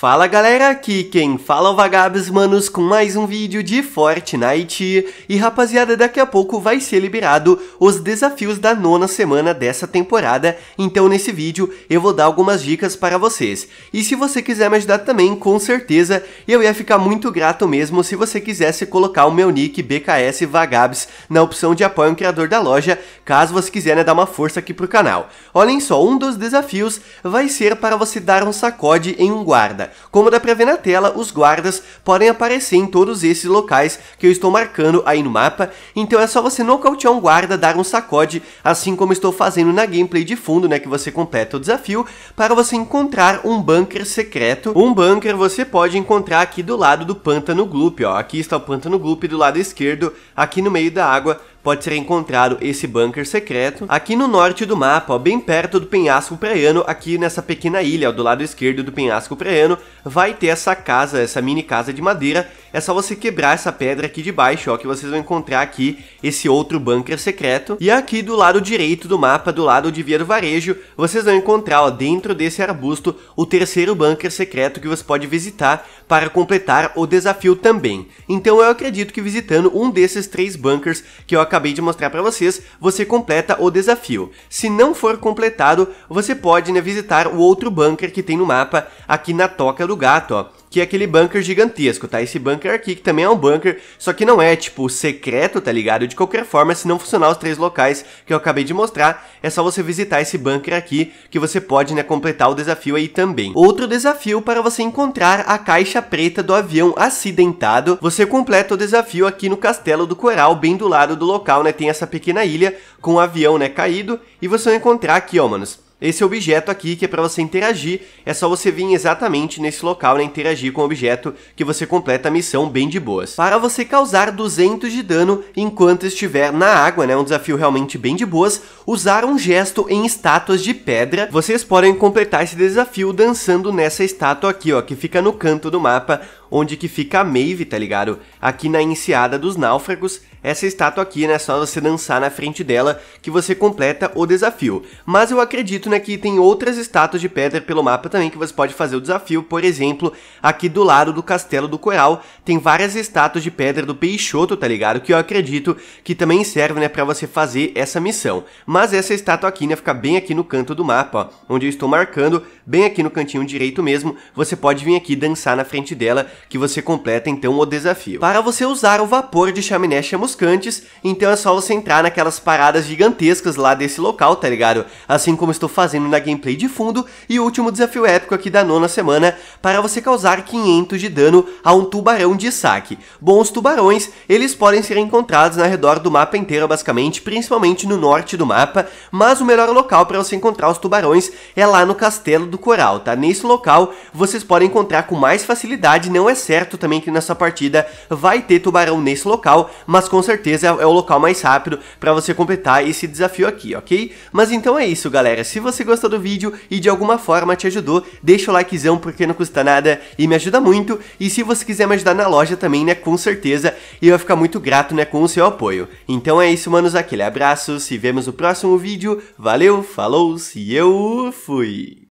Fala galera, aqui quem fala é o Vagabos Manos com mais um vídeo de Fortnite. E rapaziada, daqui a pouco vai ser liberado os desafios da nona semana dessa temporada, então nesse vídeo eu vou dar algumas dicas para vocês. E se você quiser me ajudar também, com certeza, eu ia ficar muito grato mesmo se você quisesse colocar o meu nick BKS Vagabos na opção de apoio ao criador da loja, caso você quiser né, dar uma força aqui pro canal. Olhem só, um dos desafios vai ser para você dar um sacode em um guarda. Como dá pra ver na tela, os guardas podem aparecer em todos esses locais que eu estou marcando aí no mapa, então é só você nocautear um guarda, dar um sacode, assim como estou fazendo na gameplay de fundo, né, que você completa o desafio, para você encontrar um bunker secreto. Um bunker você pode encontrar aqui do lado do pântano Gloop, ó, aqui está o pântano Gloop do lado esquerdo, aqui no meio da água, pode ser encontrado esse bunker secreto aqui no norte do mapa, ó, bem perto do penhasco praiano, aqui nessa pequena ilha, ó, do lado esquerdo do penhasco praiano, vai ter essa casa, essa mini casa de madeira. É só você quebrar essa pedra aqui de baixo, ó, que vocês vão encontrar aqui esse outro bunker secreto. E aqui do lado direito do mapa, do lado de Via do Varejo, vocês vão encontrar, ó, dentro desse arbusto, o terceiro bunker secreto que você pode visitar para completar o desafio também. Então eu acredito que visitando um desses três bunkers que eu acabei de mostrar para vocês, você completa o desafio. Se não for completado, você pode né, visitar o outro bunker que tem no mapa aqui na Toca do Gato. Ó que é aquele bunker gigantesco, tá? Esse bunker aqui, que também é um bunker, só que não é, tipo, secreto, tá ligado? De qualquer forma, se não funcionar os três locais que eu acabei de mostrar, é só você visitar esse bunker aqui, que você pode, né, completar o desafio aí também. Outro desafio para você encontrar a caixa preta do avião acidentado, você completa o desafio aqui no Castelo do Coral, bem do lado do local, né? Tem essa pequena ilha com o avião, né, caído, e você vai encontrar aqui, ó, manos, esse objeto aqui que é para você interagir, é só você vir exatamente nesse local, né, interagir com o objeto que você completa a missão bem de boas. Para você causar 200 de dano enquanto estiver na água, né, um desafio realmente bem de boas, usar um gesto em estátuas de pedra. Vocês podem completar esse desafio dançando nessa estátua aqui, ó, que fica no canto do mapa, onde que fica a Maeve, tá ligado? Aqui na Enseada dos Náufragos, essa estátua aqui, né, é só você dançar na frente dela que você completa o desafio. Mas eu acredito, né, que tem outras estátuas de pedra pelo mapa também que você pode fazer o desafio, por exemplo, aqui do lado do Castelo do Coral, tem várias estátuas de pedra do Peixoto, tá ligado? Que eu acredito que também servem né, pra você fazer essa missão. Mas essa estátua aqui, né, fica bem aqui no canto do mapa, ó, onde eu estou marcando, bem aqui no cantinho direito mesmo, você pode vir aqui dançar na frente dela que você completa então o desafio. Para você usar o vapor de chaminés chamuscantes, então é só você entrar naquelas paradas gigantescas lá desse local, tá ligado? Assim como estou fazendo na gameplay de fundo, e o último desafio épico aqui da nona semana, para você causar 500 de dano a um tubarão de saque. Bons tubarões, eles podem ser encontrados ao redor do mapa inteiro basicamente, principalmente no norte do mapa, mas o melhor local para você encontrar os tubarões é lá no Castelo do Coral, tá? Nesse local vocês podem encontrar com mais facilidade, não não é certo também que nessa partida vai ter tubarão nesse local, mas com certeza é, é o local mais rápido para você completar esse desafio aqui, ok? Mas então é isso, galera. Se você gostou do vídeo e de alguma forma te ajudou, deixa o likezão porque não custa nada e me ajuda muito. E se você quiser me ajudar na loja também, né, com certeza, eu vou ficar muito grato, né, com o seu apoio. Então é isso, manos, aquele abraço, se vemos no próximo vídeo, valeu, falou, se eu fui!